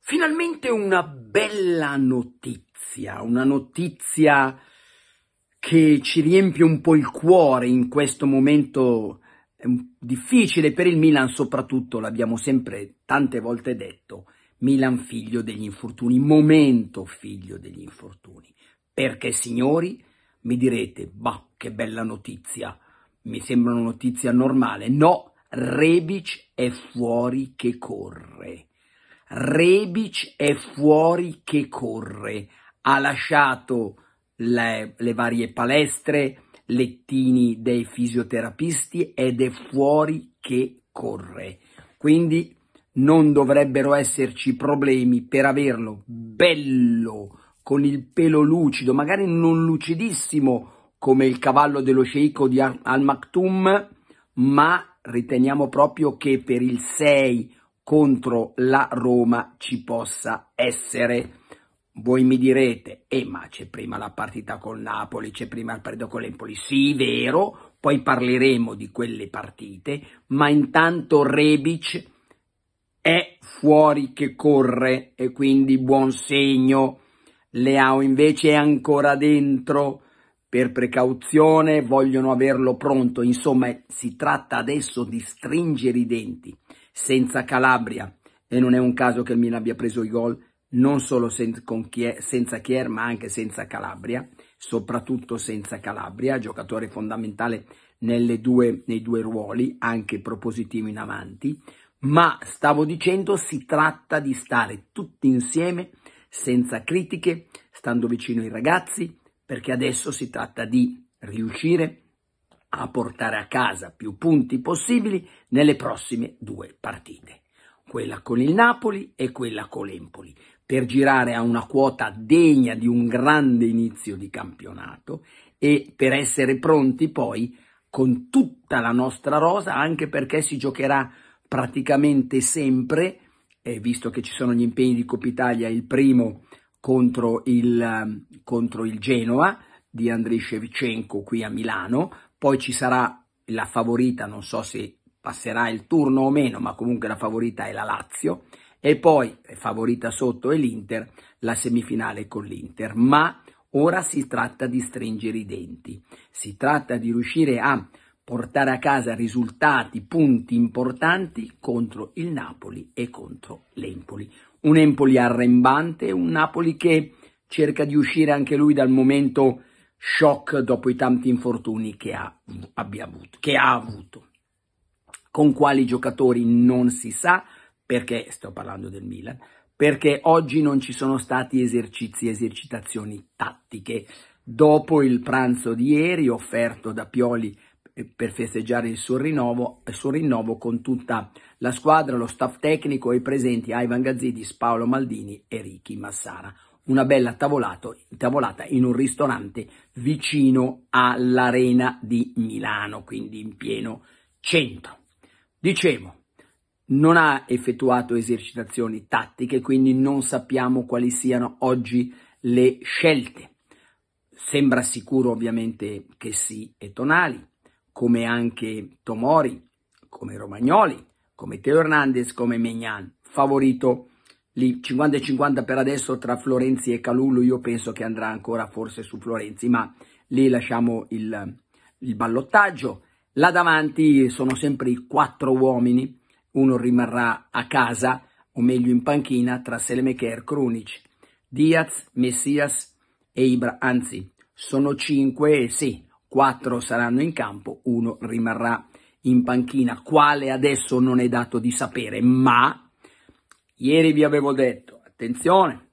Finalmente una bella notizia, una notizia che ci riempie un po' il cuore in questo momento ehm, difficile per il Milan, soprattutto l'abbiamo sempre tante volte detto, Milan figlio degli infortuni, momento figlio degli infortuni. Perché signori, mi direte, bah, che bella notizia, mi sembra una notizia normale. No, Rebic è fuori che corre. Rebic è fuori che corre. Ha lasciato le, le varie palestre, lettini dei fisioterapisti ed è fuori che corre. Quindi non dovrebbero esserci problemi per averlo bello, con il pelo lucido, magari non lucidissimo come il cavallo dello sceicco di Al-Maktoum, ma riteniamo proprio che per il 6 contro la Roma ci possa essere. Voi mi direte, eh ma c'è prima la partita con Napoli, c'è prima il periodo con l'Empoli. Sì, vero, poi parleremo di quelle partite, ma intanto Rebic è fuori che corre e quindi buon segno. Leao invece è ancora dentro per precauzione, vogliono averlo pronto. Insomma, si tratta adesso di stringere i denti senza Calabria e non è un caso che il Milan abbia preso i gol non solo sen Chier, senza Chier ma anche senza Calabria, soprattutto senza Calabria, giocatore fondamentale due, nei due ruoli, anche propositivo in avanti ma stavo dicendo si tratta di stare tutti insieme senza critiche, stando vicino ai ragazzi, perché adesso si tratta di riuscire a portare a casa più punti possibili nelle prossime due partite, quella con il Napoli e quella con l'Empoli, per girare a una quota degna di un grande inizio di campionato e per essere pronti poi con tutta la nostra rosa, anche perché si giocherà praticamente sempre, eh, visto che ci sono gli impegni di Coppa Italia, il primo contro il, ehm, contro il Genoa di Andriy Shevchenko qui a Milano, poi ci sarà la favorita, non so se passerà il turno o meno, ma comunque la favorita è la Lazio, e poi favorita sotto è l'Inter, la semifinale con l'Inter. Ma ora si tratta di stringere i denti, si tratta di riuscire a portare a casa risultati, punti importanti contro il Napoli e contro l'Empoli. Un Empoli arrembante, un Napoli che cerca di uscire anche lui dal momento shock dopo i tanti infortuni che ha, avuto, che ha avuto. Con quali giocatori non si sa, perché sto parlando del Milan, perché oggi non ci sono stati esercizi, esercitazioni tattiche. Dopo il pranzo di ieri offerto da Pioli per festeggiare il suo, rinnovo, il suo rinnovo con tutta la squadra, lo staff tecnico e i presenti Ivan Gazzidis, Paolo Maldini e Ricky Massara. Una bella tavolato, tavolata in un ristorante vicino all'Arena di Milano, quindi in pieno centro. Dicevo, non ha effettuato esercitazioni tattiche, quindi non sappiamo quali siano oggi le scelte. Sembra sicuro ovviamente che sì e Tonali, come anche Tomori, come Romagnoli, come Teo Hernandez, come Mignan, favorito lì 50-50 per adesso tra Florenzi e Calullo, io penso che andrà ancora forse su Florenzi, ma lì lasciamo il, il ballottaggio. Là davanti sono sempre i quattro uomini, uno rimarrà a casa, o meglio in panchina, tra Selemecher, Krunic, Diaz, Messias e Ibra, anzi sono cinque, sì, quattro saranno in campo, uno rimarrà in panchina, quale adesso non è dato di sapere, ma ieri vi avevo detto, attenzione,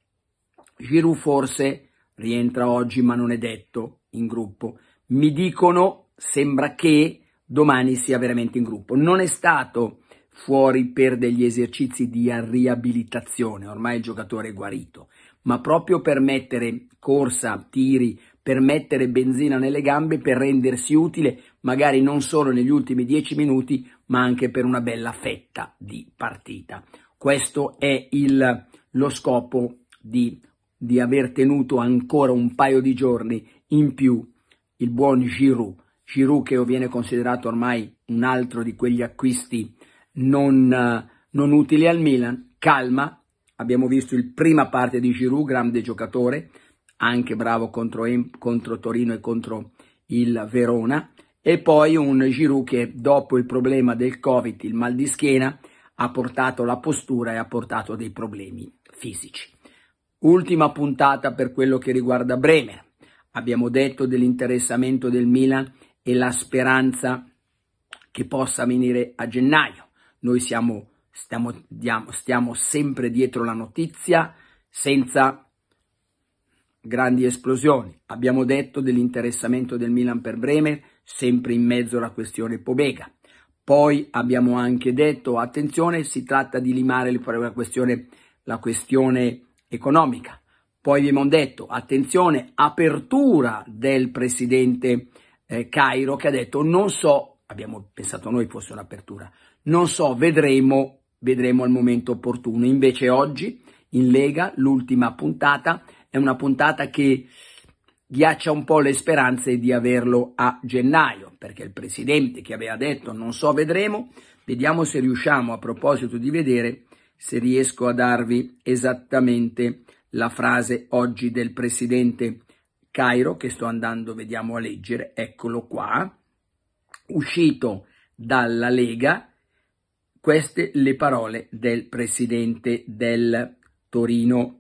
Giroud forse rientra oggi ma non è detto in gruppo, mi dicono sembra che domani sia veramente in gruppo, non è stato fuori per degli esercizi di riabilitazione, ormai il giocatore è guarito, ma proprio per mettere corsa, tiri, per mettere benzina nelle gambe, per rendersi utile magari non solo negli ultimi dieci minuti, ma anche per una bella fetta di partita. Questo è il, lo scopo di, di aver tenuto ancora un paio di giorni in più il buon Giroud. Giroud che viene considerato ormai un altro di quegli acquisti non, non utili al Milan. Calma, abbiamo visto il prima parte di Giroud, grande giocatore, anche bravo contro, contro Torino e contro il Verona, e poi un Giroud che dopo il problema del Covid, il mal di schiena, ha portato la postura e ha portato dei problemi fisici. Ultima puntata per quello che riguarda Bremer. Abbiamo detto dell'interessamento del Milan e la speranza che possa venire a gennaio. Noi siamo, stiamo, diamo, stiamo sempre dietro la notizia senza grandi esplosioni. Abbiamo detto dell'interessamento del Milan per Bremer, sempre in mezzo alla questione Pobega. Poi abbiamo anche detto, attenzione, si tratta di limare la questione, la questione economica. Poi abbiamo detto, attenzione, apertura del presidente eh, Cairo che ha detto, non so, abbiamo pensato noi fosse un'apertura, non so, vedremo, vedremo al momento opportuno. Invece oggi in Lega, l'ultima puntata, è una puntata che ghiaccia un po' le speranze di averlo a gennaio, perché il presidente che aveva detto non so, vedremo, vediamo se riusciamo a proposito di vedere se riesco a darvi esattamente la frase oggi del presidente Cairo che sto andando, vediamo a leggere, eccolo qua, uscito dalla Lega, queste le parole del presidente del Torino.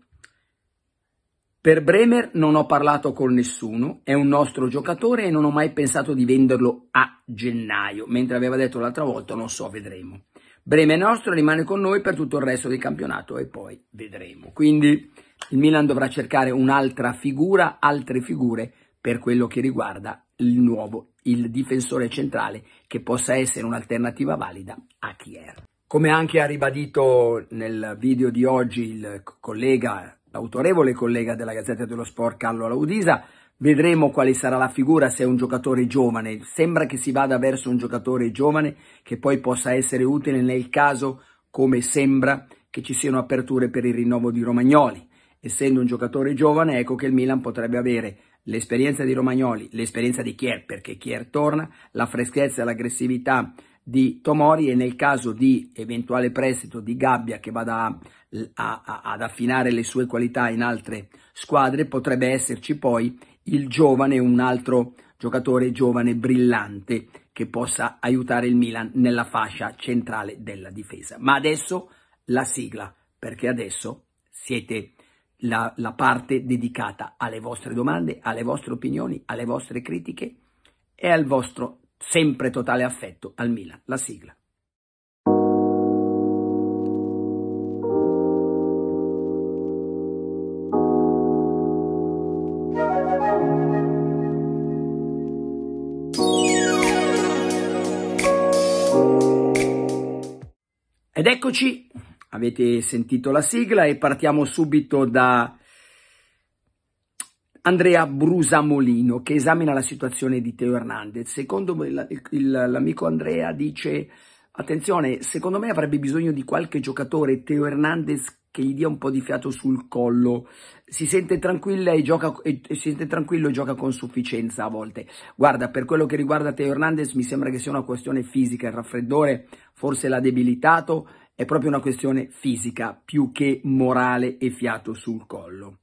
Per Bremer non ho parlato con nessuno, è un nostro giocatore e non ho mai pensato di venderlo a gennaio, mentre aveva detto l'altra volta non so, vedremo. Bremer è nostro, rimane con noi per tutto il resto del campionato e poi vedremo. Quindi il Milan dovrà cercare un'altra figura, altre figure per quello che riguarda il nuovo, il difensore centrale che possa essere un'alternativa valida a Kier. Come anche ha ribadito nel video di oggi il collega L'autorevole collega della Gazzetta dello Sport Carlo Laudisa. Vedremo quale sarà la figura se è un giocatore giovane. Sembra che si vada verso un giocatore giovane che poi possa essere utile nel caso, come sembra, che ci siano aperture per il rinnovo di Romagnoli. Essendo un giocatore giovane, ecco che il Milan potrebbe avere l'esperienza di Romagnoli, l'esperienza di Kier, perché Kier torna, la freschezza e l'aggressività di Tomori e nel caso di eventuale prestito di Gabbia che vada a a, a, ad affinare le sue qualità in altre squadre, potrebbe esserci poi il giovane, un altro giocatore giovane brillante che possa aiutare il Milan nella fascia centrale della difesa. Ma adesso la sigla, perché adesso siete la, la parte dedicata alle vostre domande, alle vostre opinioni, alle vostre critiche e al vostro sempre totale affetto al Milan. La sigla. Ed eccoci, avete sentito la sigla e partiamo subito da Andrea Brusamolino che esamina la situazione di Teo Hernandez. Secondo me l'amico Andrea dice Attenzione, secondo me avrebbe bisogno di qualche giocatore, Teo Hernandez, che gli dia un po' di fiato sul collo. Si sente, e gioca, e, si sente tranquillo e gioca con sufficienza a volte. Guarda, per quello che riguarda Teo Hernandez mi sembra che sia una questione fisica, il raffreddore forse l'ha debilitato, è proprio una questione fisica più che morale e fiato sul collo.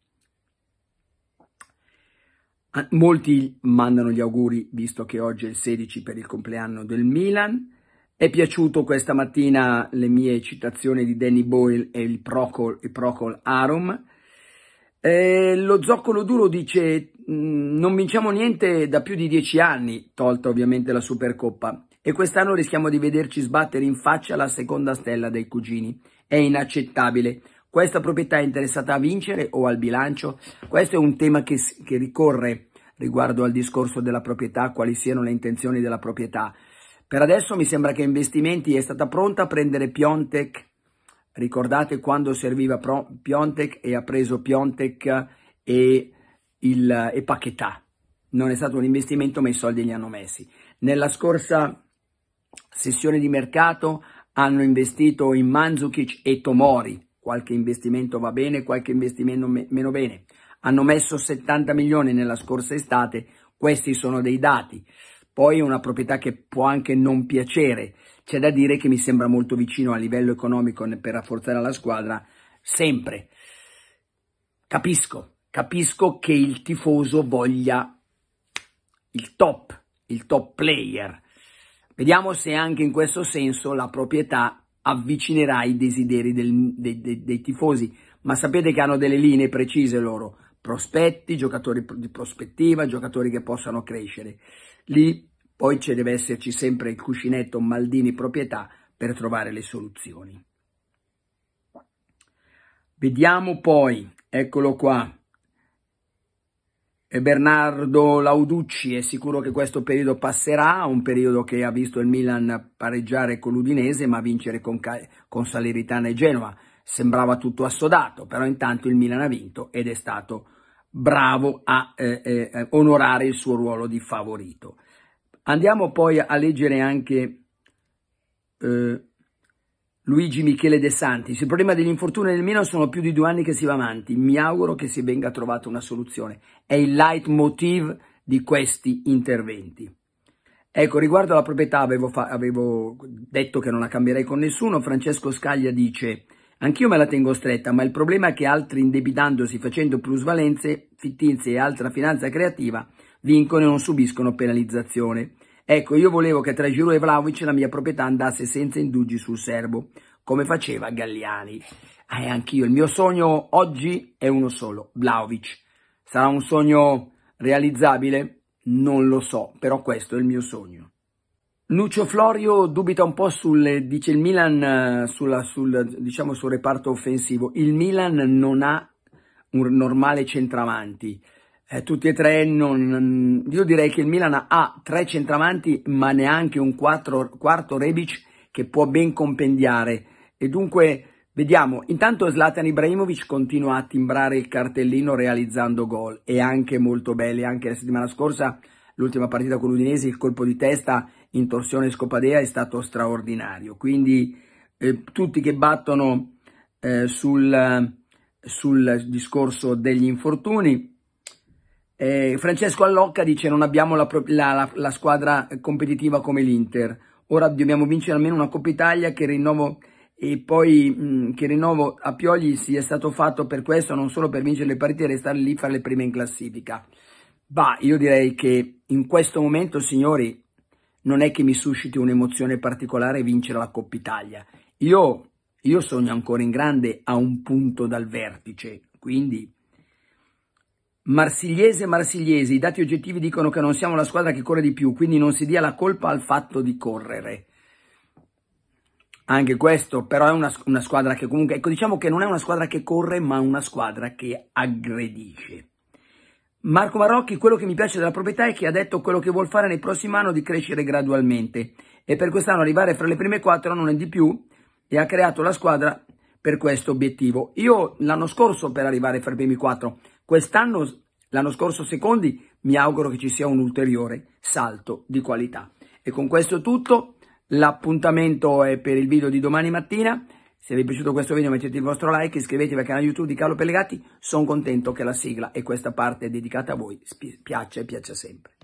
Ah, molti mandano gli auguri, visto che oggi è il 16 per il compleanno del Milan è piaciuto questa mattina le mie citazioni di Danny Boyle e il Procol, il Procol Arum. Eh, lo zoccolo duro dice mm, non vinciamo niente da più di dieci anni, tolta ovviamente la Supercoppa, e quest'anno rischiamo di vederci sbattere in faccia la seconda stella dei cugini. È inaccettabile. Questa proprietà è interessata a vincere o al bilancio? Questo è un tema che, che ricorre riguardo al discorso della proprietà, quali siano le intenzioni della proprietà. Per adesso mi sembra che investimenti è stata pronta a prendere Piontek. Ricordate quando serviva Piontek e ha preso Piontek e, il, e Paquetà. Non è stato un investimento, ma i soldi li hanno messi. Nella scorsa sessione di mercato hanno investito in Manzukic e Tomori. Qualche investimento va bene, qualche investimento me meno bene. Hanno messo 70 milioni nella scorsa estate. Questi sono dei dati. Poi è una proprietà che può anche non piacere. C'è da dire che mi sembra molto vicino a livello economico per rafforzare la squadra sempre. Capisco, capisco che il tifoso voglia il top, il top player. Vediamo se anche in questo senso la proprietà avvicinerà i desideri del, de, de, dei tifosi, ma sapete che hanno delle linee precise loro, prospetti, giocatori di prospettiva, giocatori che possano crescere. Lì poi ci deve esserci sempre il cuscinetto Maldini proprietà per trovare le soluzioni. Vediamo poi, eccolo qua, e Bernardo Lauducci è sicuro che questo periodo passerà, un periodo che ha visto il Milan pareggiare con l'Udinese ma vincere con, con Salernitana e Genova. Sembrava tutto assodato, però intanto il Milan ha vinto ed è stato bravo a eh, eh, onorare il suo ruolo di favorito. Andiamo poi a leggere anche eh, Luigi Michele De Santis. Il problema degli infortuni del Milan sono più di due anni che si va avanti. Mi auguro che si venga trovata una soluzione. È il leitmotiv di questi interventi. Ecco, riguardo alla proprietà avevo, avevo detto che non la cambierei con nessuno. Francesco Scaglia dice... Anch'io me la tengo stretta, ma il problema è che altri indebitandosi facendo plusvalenze fittizie e altra finanza creativa vincono e non subiscono penalizzazione. Ecco, io volevo che tra Giroud e Vlaovic la mia proprietà andasse senza indugi sul serbo, come faceva Galliani. Ah, eh, E anch'io, il mio sogno oggi è uno solo, Vlaovic. Sarà un sogno realizzabile? Non lo so, però questo è il mio sogno. Lucio Florio dubita un po' sul, dice il Milan, eh, sulla, sul, diciamo sul reparto offensivo. Il Milan non ha un normale centravanti. Eh, tutti e tre non, io direi che il Milan ha tre centravanti ma neanche un quattro, quarto Rebic che può ben compendiare e dunque vediamo intanto Zlatan Ibrahimovic continua a timbrare il cartellino realizzando gol e anche molto belli anche la settimana scorsa l'ultima partita con l'Udinese il colpo di testa in torsione scopadea è stato straordinario, quindi eh, tutti che battono eh, sul, sul, discorso degli infortuni. Eh, Francesco Allocca dice non abbiamo la, la, la, squadra competitiva come l'Inter, ora dobbiamo vincere almeno una Coppa Italia che rinnovo e poi mh, mm, che rinnovo a Pioli sia stato fatto per questo, non solo per vincere le partite e restare lì fra le prime in classifica. Bah, io direi che in questo momento, signori, non è che mi susciti un'emozione particolare vincere la Coppa Italia. Io, io sogno ancora in grande a un punto dal vertice, quindi Marsigliese, Marsigliese, i dati oggettivi dicono che non siamo la squadra che corre di più, quindi non si dia la colpa al fatto di correre. Anche questo, però è una, una squadra che comunque, ecco diciamo che non è una squadra che corre, ma una squadra che aggredisce. Marco Marocchi, quello che mi piace della proprietà è che ha detto quello che vuol fare nel prossimo anno di crescere gradualmente e per quest'anno arrivare fra le prime quattro non è di più e ha creato la squadra per questo obiettivo. Io l'anno scorso per arrivare fra i primi quattro, quest'anno, l'anno scorso secondi, mi auguro che ci sia un ulteriore salto di qualità. E con questo tutto, l'appuntamento è per il video di domani mattina. Se vi è piaciuto questo video mettete il vostro like, iscrivetevi al canale YouTube di Carlo Pellegatti, sono contento che la sigla e questa parte dedicata a voi piaccia e piaccia sempre.